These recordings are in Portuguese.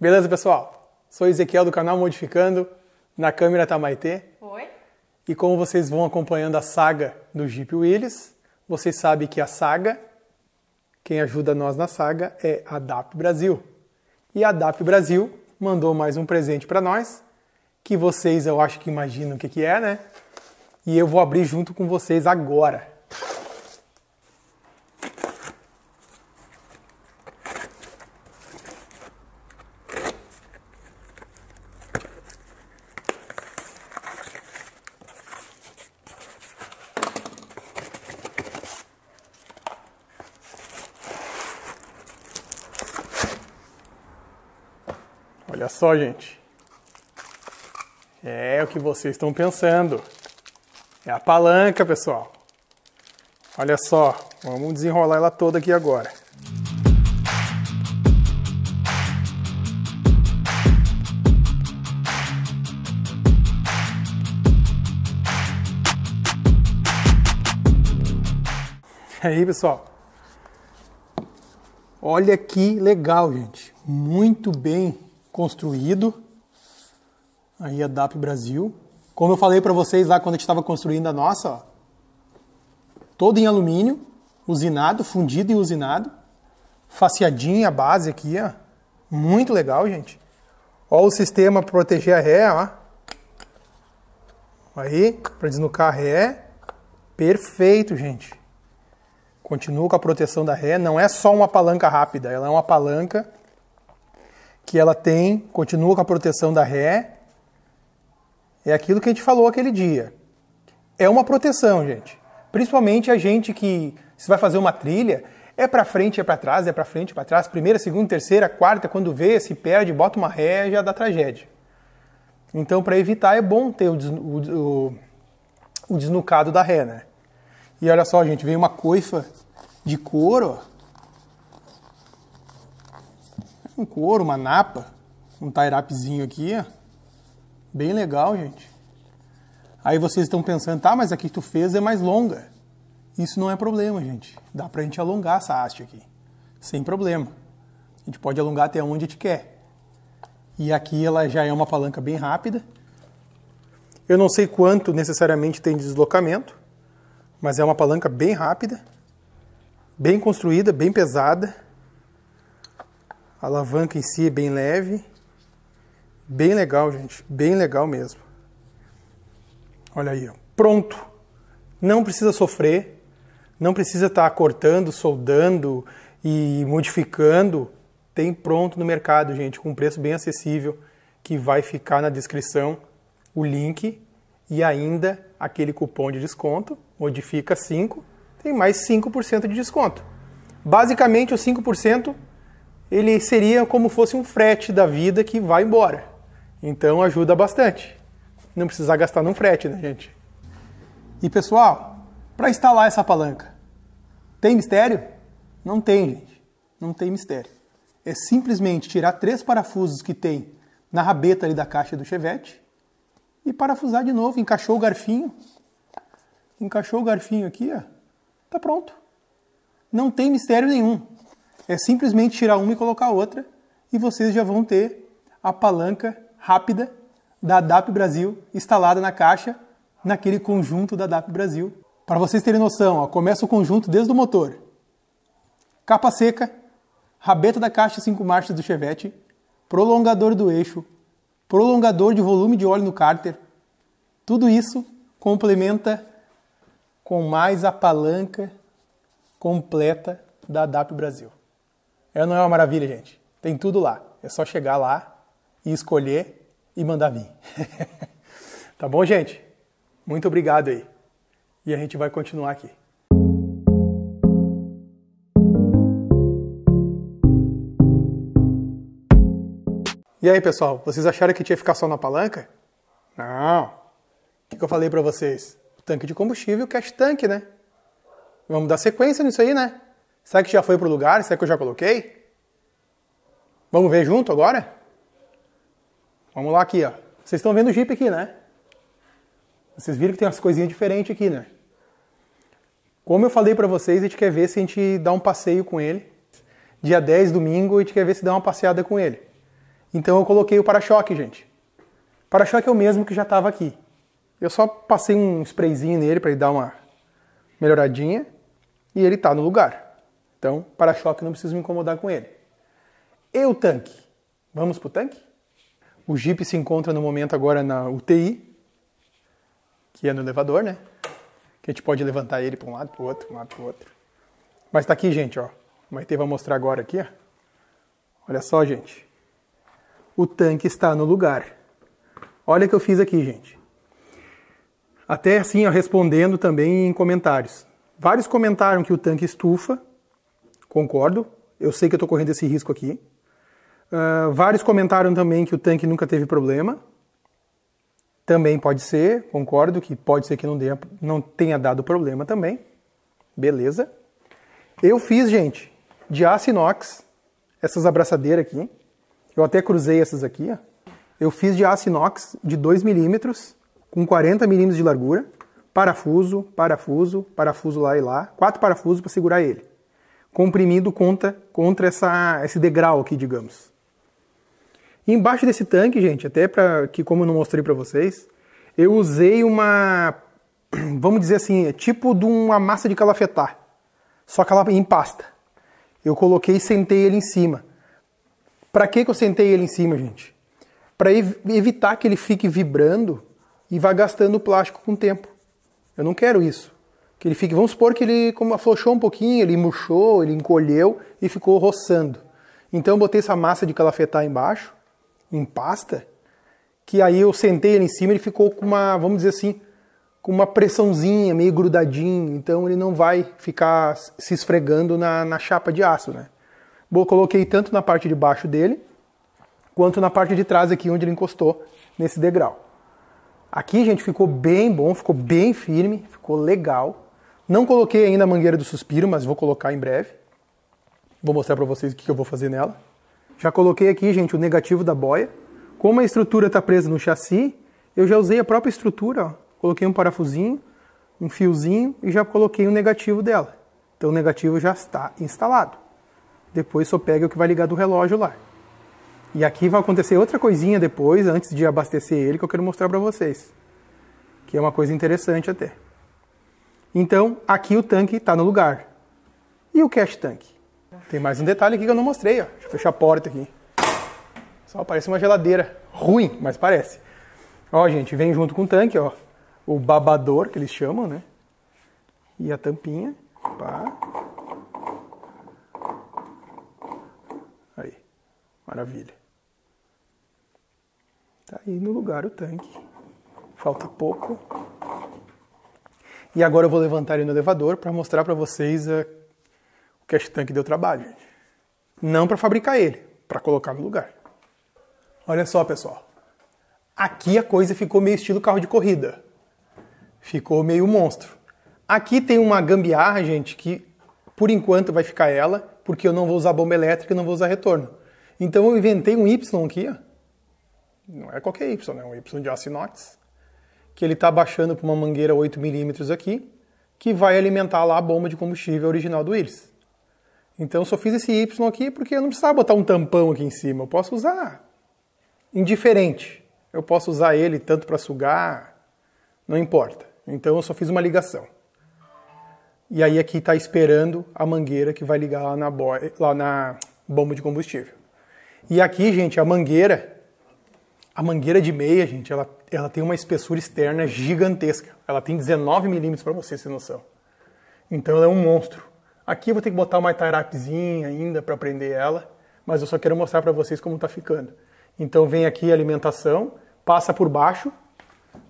Beleza, pessoal? Sou Ezequiel do canal Modificando, na câmera tá Maitê. Oi. E como vocês vão acompanhando a saga do Jeep Willys, vocês sabem que a saga, quem ajuda nós na saga é a DAP Brasil. E a DAP Brasil mandou mais um presente para nós, que vocês eu acho que imaginam o que, que é, né? E eu vou abrir junto com vocês agora. só, gente. É o que vocês estão pensando. É a palanca, pessoal. Olha só, vamos desenrolar ela toda aqui agora. E é aí, pessoal? Olha que legal, gente. Muito bem construído, aí a DAP Brasil. Como eu falei para vocês lá quando a gente estava construindo a nossa, ó, todo em alumínio, usinado, fundido e usinado, faceadinha a base aqui, ó, muito legal, gente. Ó o sistema para proteger a ré, ó. Aí, para desnucar a ré, perfeito, gente. Continua com a proteção da ré, não é só uma palanca rápida, ela é uma palanca que ela tem, continua com a proteção da ré. É aquilo que a gente falou aquele dia. É uma proteção, gente. Principalmente a gente que se vai fazer uma trilha, é para frente, é para trás, é para frente, é para trás, primeira, segunda, terceira, quarta, quando vê, se perde, bota uma ré, já dá tragédia. Então, para evitar, é bom ter o, o, o, desnucado da ré, né? E olha só, gente, veio uma coifa de couro um couro, uma napa, um tie-rapzinho aqui, ó. Bem legal, gente. Aí vocês estão pensando, tá, mas a que tu fez é mais longa. Isso não é problema, gente. Dá pra gente alongar essa haste aqui, sem problema. A gente pode alongar até onde a gente quer. E aqui ela já é uma palanca bem rápida. Eu não sei quanto necessariamente tem de deslocamento, mas é uma palanca bem rápida, bem construída, bem pesada. A alavanca em si é bem leve. Bem legal, gente. Bem legal mesmo. Olha aí, ó. pronto. Não precisa sofrer. Não precisa estar tá cortando, soldando e modificando. Tem pronto no mercado, gente, com um preço bem acessível, que vai ficar na descrição o link e ainda aquele cupom de desconto, modifica 5, tem mais 5% de desconto. Basicamente, os 5% ele seria como fosse um frete da vida que vai embora. Então ajuda bastante. Não precisar gastar num frete, né, gente? E pessoal, para instalar essa palanca, tem mistério? Não tem, gente. Não tem mistério. É simplesmente tirar três parafusos que tem na rabeta ali da caixa do Chevette e parafusar de novo. Encaixou o garfinho. Encaixou o garfinho aqui, ó. Tá pronto. Não tem mistério nenhum. É simplesmente tirar uma e colocar outra e vocês já vão ter a palanca rápida da DAP Brasil instalada na caixa naquele conjunto da DAP Brasil. Para vocês terem noção, ó, começa o conjunto desde o motor. Capa seca, rabeta da caixa 5 marchas do Chevette, prolongador do eixo, prolongador de volume de óleo no cárter. Tudo isso complementa com mais a palanca completa da DAP Brasil. É não é uma maravilha, gente. Tem tudo lá. É só chegar lá e escolher e mandar vir. tá bom, gente? Muito obrigado aí. E a gente vai continuar aqui. E aí, pessoal, vocês acharam que tinha que ficar só na palanca? Não. O que, eu falei para vocês? O tanque de combustível, cash tanque, né? Vamos dar sequência nisso aí, né? Será que já foi pro lugar? Será que eu já coloquei? Vamos ver junto agora? Vamos lá aqui, ó. Vocês estão vendo o Jeep aqui, né? Vocês viram que tem umas coisinhas diferentes aqui, né? Como eu falei para vocês, a gente quer ver se a gente dá um passeio com ele. Dia 10, domingo, a gente quer ver se dá uma passeada com ele. Então eu coloquei o para-choque, gente. Para-choque é o mesmo que já estava aqui. Eu só passei um sprayzinho nele para ele dar uma melhoradinha e ele está no lugar. Então, para-choque não preciso me incomodar com ele. E o tanque? Vamos para o tanque? O Jeep se encontra no momento agora na UTI, que é no elevador, né? Que a gente pode levantar ele para um lado, para o outro, para um lado, para o outro. Mas está aqui, gente, ó. O Maite vai mostrar agora aqui, ó. Olha só, gente. O tanque está no lugar. Olha o que eu fiz aqui, gente. Até assim, ó, respondendo também em comentários. Vários comentaram que o tanque estufa, Concordo, eu sei que eu estou correndo esse risco aqui. Uh, vários comentaram também que o tanque nunca teve problema. Também pode ser, concordo que pode ser que não, dê, não tenha dado problema também. Beleza. Eu fiz, gente, de aço inox, essas abraçadeiras aqui. Eu até cruzei essas aqui, ó. Eu fiz de aço inox de 2 milímetros, com 40 milímetros de largura, parafuso, parafuso, parafuso lá e lá, quatro parafusos para segurar ele comprimido contra, contra essa, esse degrau aqui, digamos. E embaixo desse tanque, gente, até para que como eu não mostrei para vocês, eu usei uma, vamos dizer assim, é tipo de uma massa de calafetar, só que ela em pasta. Eu coloquei e sentei ele em cima. Para que eu sentei ele em cima, gente? Para ev evitar que ele fique vibrando e vá gastando plástico com o tempo. Eu não quero isso que ele fique, vamos supor que ele como afrouxou um pouquinho, ele murchou, ele encolheu e ficou roçando. Então eu botei essa massa de calafetar embaixo, em pasta, que aí eu sentei ele em cima, ele ficou com uma, vamos dizer assim, com uma pressãozinha, meio grudadinho, então ele não vai ficar se esfregando na, na chapa de aço, né? Eu coloquei tanto na parte de baixo dele, quanto na parte de trás aqui onde ele encostou nesse degrau. Aqui, gente, ficou bem bom, ficou bem firme, ficou legal. Não coloquei ainda a mangueira do suspiro, mas vou colocar em breve. Vou mostrar para vocês o que eu vou fazer nela. Já coloquei aqui, gente, o negativo da boia. Como a estrutura está presa no chassi, eu já usei a própria estrutura. Ó. Coloquei um parafusinho, um fiozinho e já coloquei o negativo dela. Então o negativo já está instalado. Depois só pega o que vai ligar do relógio lá. E aqui vai acontecer outra coisinha depois, antes de abastecer ele, que eu quero mostrar para vocês. Que é uma coisa interessante até. Então, aqui o tanque está no lugar. E o cache tank? Tem mais um detalhe aqui que eu não mostrei. Ó. Deixa eu fechar a porta aqui. Só parece uma geladeira. Ruim, mas parece. Ó, gente, vem junto com o tanque, ó. O babador, que eles chamam, né? E a tampinha. Pá. Aí. Maravilha. Tá aí no lugar o tanque. Falta pouco. E agora eu vou levantar ele no elevador para mostrar para vocês a... o cash tank deu trabalho, gente. Não para fabricar ele, para colocar no lugar. Olha só, pessoal. Aqui a coisa ficou meio estilo carro de corrida. Ficou meio monstro. Aqui tem uma gambiarra, gente, que por enquanto vai ficar ela, porque eu não vou usar bomba elétrica e não vou usar retorno. Então eu inventei um Y aqui, ó. Não é qualquer Y, é um Y de aço inox que ele está baixando para uma mangueira 8mm aqui, que vai alimentar lá a bomba de combustível original do íris. Então eu só fiz esse Y aqui porque eu não precisava botar um tampão aqui em cima, eu posso usar indiferente. Eu posso usar ele tanto para sugar, não importa. Então eu só fiz uma ligação. E aí aqui está esperando a mangueira que vai ligar lá na, lá na bomba de combustível. E aqui, gente, a mangueira a mangueira de meia, gente, ela, ela tem uma espessura externa gigantesca. Ela tem 19 milímetros para vocês terem noção. Então ela é um monstro. Aqui eu vou ter que botar uma tarapzinha ainda para prender ela, mas eu só quero mostrar para vocês como está ficando. Então vem aqui a alimentação, passa por baixo,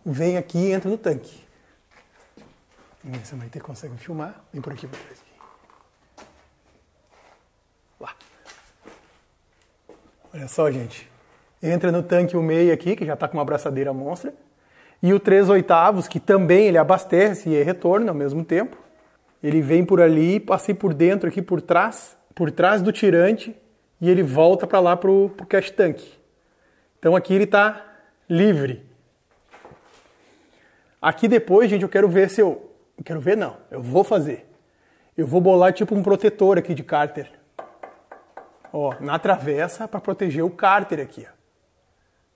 vem aqui e entra no tanque. Vamos ver ter consegue filmar. Vem por aqui por trás. Lá. Olha só, gente entra no tanque o meio aqui, que já está com uma abraçadeira monstra, e o 3 oitavos, que também ele abastece e é retorna ao mesmo tempo. Ele vem por ali, passei por dentro aqui, por trás, por trás do tirante, e ele volta para lá para o cash tank. Então aqui ele está livre. Aqui depois, gente, eu quero ver se eu... Quero ver não, eu vou fazer. Eu vou bolar tipo um protetor aqui de cárter. Ó, na travessa para proteger o cárter aqui, ó.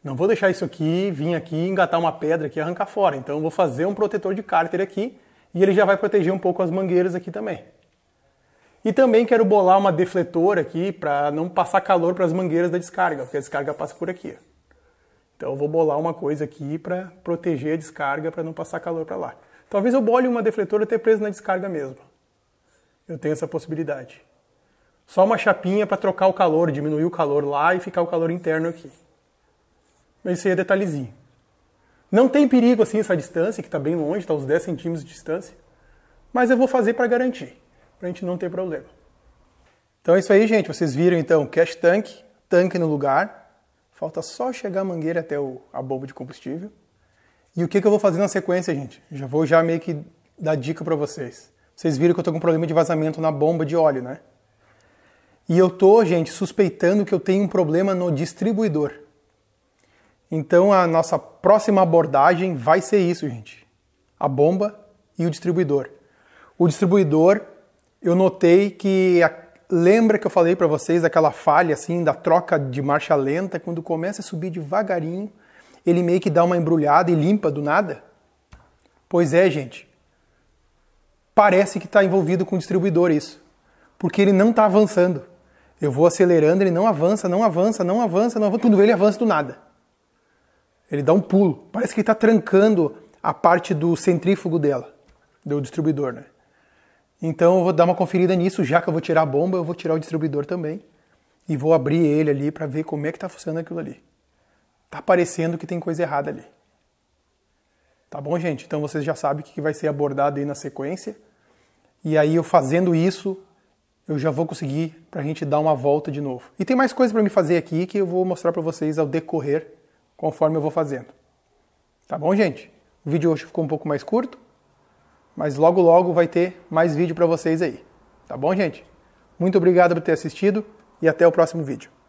Não vou deixar isso aqui, vir aqui, engatar uma pedra aqui e arrancar fora. Então vou fazer um protetor de cárter aqui e ele já vai proteger um pouco as mangueiras aqui também. E também quero bolar uma defletora aqui para não passar calor para as mangueiras da descarga, porque a descarga passa por aqui. Então vou bolar uma coisa aqui para proteger a descarga, para não passar calor para lá. Talvez eu bole uma defletora até presa na descarga mesmo. Eu tenho essa possibilidade. Só uma chapinha para trocar o calor, diminuir o calor lá e ficar o calor interno aqui mas isso aí é detalhezinho. Não tem perigo assim essa distância, que está bem longe, está uns 10 centímetros de distância, mas eu vou fazer para garantir, para a gente não ter problema. Então é isso aí, gente. Vocês viram então cash tank, tanque no lugar, falta só chegar a mangueira até o, a bomba de combustível. E o que, que eu vou fazer na sequência, gente? Já vou já meio que dar dica para vocês. Vocês viram que eu estou com um problema de vazamento na bomba de óleo, né? E eu tô, gente, suspeitando que eu tenho um problema no distribuidor. Então a nossa próxima abordagem vai ser isso, gente. A bomba e o distribuidor. O distribuidor, eu notei que a... lembra que eu falei para vocês daquela falha assim da troca de marcha lenta quando começa a subir devagarinho, ele meio que dá uma embrulhada e limpa do nada? Pois é, gente. Parece que está envolvido com o distribuidor isso, porque ele não está avançando. Eu vou acelerando, ele não avança, não avança, não avança, não avança. Quando vê, ele avança do nada. Ele dá um pulo. Parece que ele está trancando a parte do centrífugo dela, do distribuidor, né? Então eu vou dar uma conferida nisso, já que eu vou tirar a bomba, eu vou tirar o distribuidor também e vou abrir ele ali para ver como é que está funcionando aquilo ali. Tá parecendo que tem coisa errada ali. Tá bom, gente? Então vocês já sabem o que vai ser abordado aí na sequência. E aí eu fazendo isso, eu já vou conseguir para a gente dar uma volta de novo. E tem mais coisa para me fazer aqui que eu vou mostrar para vocês ao decorrer conforme eu vou fazendo. Tá bom, gente? O vídeo hoje ficou um pouco mais curto, mas logo logo vai ter mais vídeo para vocês aí. Tá bom, gente? Muito obrigado por ter assistido e até o próximo vídeo.